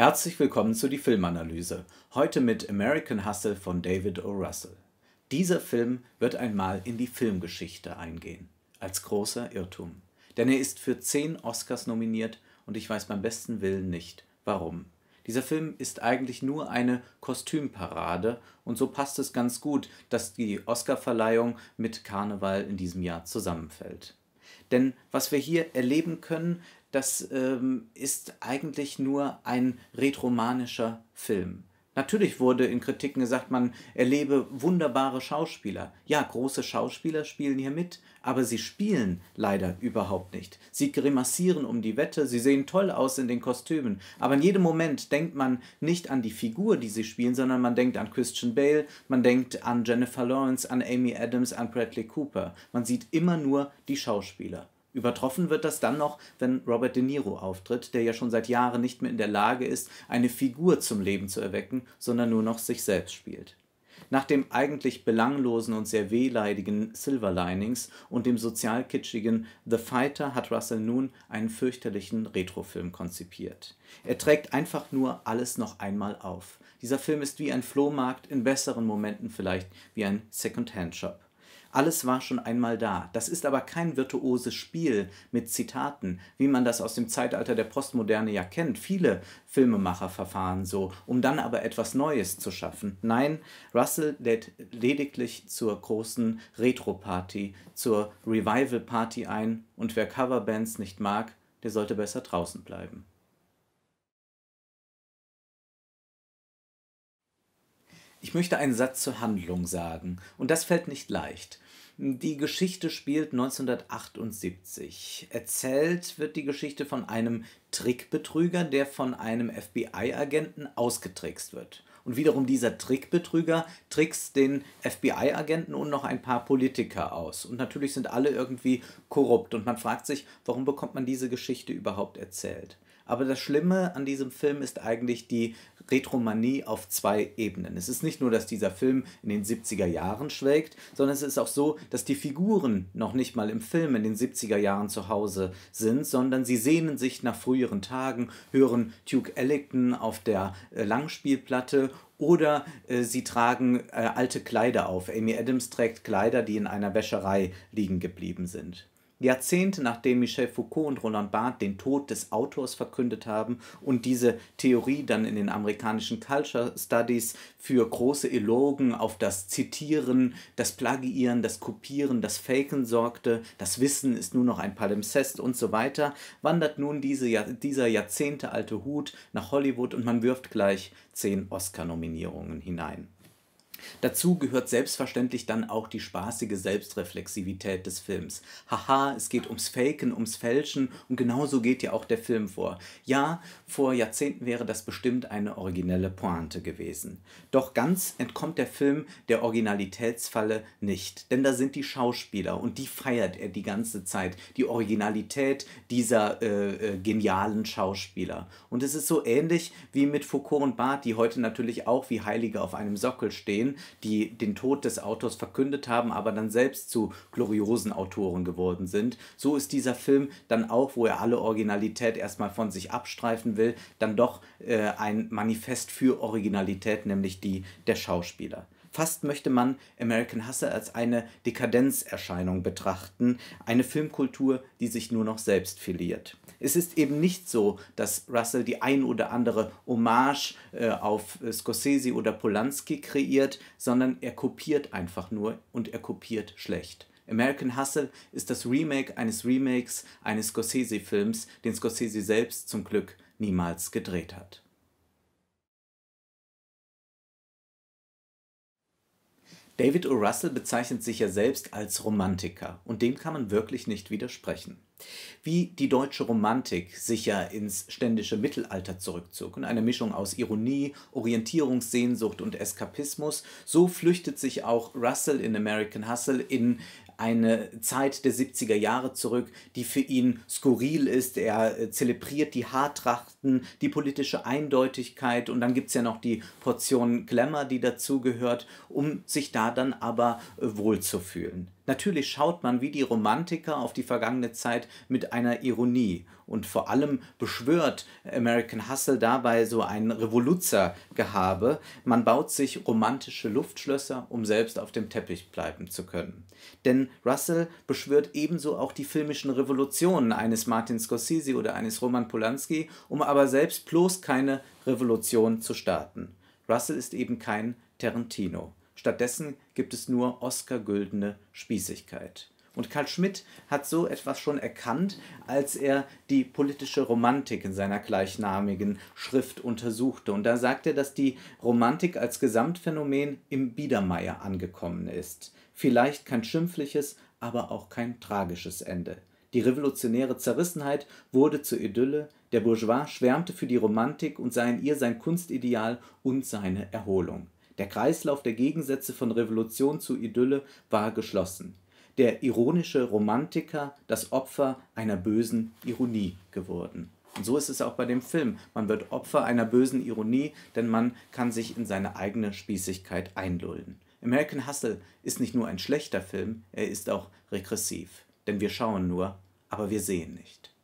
Herzlich willkommen zu die Filmanalyse. Heute mit American Hustle von David O. Russell. Dieser Film wird einmal in die Filmgeschichte eingehen. Als großer Irrtum. Denn er ist für zehn Oscars nominiert und ich weiß beim besten Willen nicht, warum. Dieser Film ist eigentlich nur eine Kostümparade und so passt es ganz gut, dass die Oscarverleihung mit Karneval in diesem Jahr zusammenfällt. Denn was wir hier erleben können, das ähm, ist eigentlich nur ein retromanischer Film. Natürlich wurde in Kritiken gesagt, man erlebe wunderbare Schauspieler. Ja, große Schauspieler spielen hier mit, aber sie spielen leider überhaupt nicht. Sie grimassieren um die Wette, sie sehen toll aus in den Kostümen, aber in jedem Moment denkt man nicht an die Figur, die sie spielen, sondern man denkt an Christian Bale, man denkt an Jennifer Lawrence, an Amy Adams, an Bradley Cooper. Man sieht immer nur die Schauspieler. Übertroffen wird das dann noch, wenn Robert De Niro auftritt, der ja schon seit Jahren nicht mehr in der Lage ist, eine Figur zum Leben zu erwecken, sondern nur noch sich selbst spielt. Nach dem eigentlich belanglosen und sehr wehleidigen Silver Linings und dem sozial kitschigen The Fighter hat Russell nun einen fürchterlichen Retrofilm konzipiert. Er trägt einfach nur alles noch einmal auf. Dieser Film ist wie ein Flohmarkt, in besseren Momenten vielleicht wie ein Secondhand-Shop. Alles war schon einmal da. Das ist aber kein virtuoses Spiel mit Zitaten, wie man das aus dem Zeitalter der Postmoderne ja kennt. Viele Filmemacher verfahren so, um dann aber etwas Neues zu schaffen. Nein, Russell lädt lediglich zur großen Retro-Party, zur Revival-Party ein und wer Coverbands nicht mag, der sollte besser draußen bleiben. Ich möchte einen Satz zur Handlung sagen, und das fällt nicht leicht. Die Geschichte spielt 1978. Erzählt wird die Geschichte von einem Trickbetrüger, der von einem FBI-Agenten ausgetrickst wird. Und wiederum dieser Trickbetrüger trickst den FBI-Agenten und noch ein paar Politiker aus. Und natürlich sind alle irgendwie korrupt. Und man fragt sich, warum bekommt man diese Geschichte überhaupt erzählt? Aber das Schlimme an diesem Film ist eigentlich die Retromanie auf zwei Ebenen. Es ist nicht nur, dass dieser Film in den 70er Jahren schwelgt, sondern es ist auch so, dass die Figuren noch nicht mal im Film in den 70er Jahren zu Hause sind, sondern sie sehnen sich nach früheren Tagen, hören Duke Ellington auf der äh, Langspielplatte oder äh, sie tragen äh, alte Kleider auf. Amy Adams trägt Kleider, die in einer Wäscherei liegen geblieben sind. Jahrzehnte nachdem Michel Foucault und Roland Barthes den Tod des Autors verkündet haben und diese Theorie dann in den amerikanischen Culture Studies für große Elogen auf das Zitieren, das Plagiieren, das Kopieren, das Faken sorgte, das Wissen ist nur noch ein Palimpsest und so weiter, wandert nun diese, dieser alte Hut nach Hollywood und man wirft gleich zehn Oscar-Nominierungen hinein. Dazu gehört selbstverständlich dann auch die spaßige Selbstreflexivität des Films. Haha, es geht ums Faken, ums Fälschen und genauso geht ja auch der Film vor. Ja, vor Jahrzehnten wäre das bestimmt eine originelle Pointe gewesen. Doch ganz entkommt der Film der Originalitätsfalle nicht, denn da sind die Schauspieler und die feiert er die ganze Zeit, die Originalität dieser äh, äh, genialen Schauspieler. Und es ist so ähnlich wie mit Foucault und Barth, die heute natürlich auch wie Heilige auf einem Sockel stehen die den Tod des Autors verkündet haben, aber dann selbst zu gloriosen Autoren geworden sind. So ist dieser Film dann auch, wo er alle Originalität erstmal von sich abstreifen will, dann doch äh, ein Manifest für Originalität, nämlich die der Schauspieler. Fast möchte man American Hustle als eine Dekadenzerscheinung betrachten, eine Filmkultur, die sich nur noch selbst filiert. Es ist eben nicht so, dass Russell die ein oder andere Hommage äh, auf Scorsese oder Polanski kreiert, sondern er kopiert einfach nur und er kopiert schlecht. American Hustle ist das Remake eines Remakes eines Scorsese-Films, den Scorsese selbst zum Glück niemals gedreht hat. David O. Russell bezeichnet sich ja selbst als Romantiker und dem kann man wirklich nicht widersprechen. Wie die deutsche Romantik sich ja ins ständische Mittelalter zurückzog, und eine Mischung aus Ironie, Orientierungssehnsucht und Eskapismus, so flüchtet sich auch Russell in American Hustle in eine Zeit der 70er Jahre zurück, die für ihn skurril ist. Er äh, zelebriert die Haartrachten, die politische Eindeutigkeit und dann gibt es ja noch die Portion Glamour, die dazugehört, um sich da dann aber äh, wohlzufühlen. Natürlich schaut man wie die Romantiker auf die vergangene Zeit mit einer Ironie und vor allem beschwört American Hustle dabei so ein Revoluzzer-Gehabe. Man baut sich romantische Luftschlösser, um selbst auf dem Teppich bleiben zu können. Denn Russell beschwört ebenso auch die filmischen Revolutionen eines Martin Scorsese oder eines Roman Polanski, um aber selbst bloß keine Revolution zu starten. Russell ist eben kein Tarantino. Stattdessen gibt es nur Oscar-güldene Spießigkeit. Und Karl Schmidt hat so etwas schon erkannt, als er die politische Romantik in seiner gleichnamigen Schrift untersuchte. Und da sagt er, dass die Romantik als Gesamtphänomen im Biedermeier angekommen ist. Vielleicht kein schimpfliches, aber auch kein tragisches Ende. Die revolutionäre Zerrissenheit wurde zur Idylle, der Bourgeois schwärmte für die Romantik und sah in ihr sein Kunstideal und seine Erholung. Der Kreislauf der Gegensätze von Revolution zu Idylle war geschlossen der ironische Romantiker das Opfer einer bösen Ironie geworden. Und so ist es auch bei dem Film. Man wird Opfer einer bösen Ironie, denn man kann sich in seine eigene Spießigkeit einlullen. American Hustle ist nicht nur ein schlechter Film, er ist auch regressiv. Denn wir schauen nur, aber wir sehen nicht.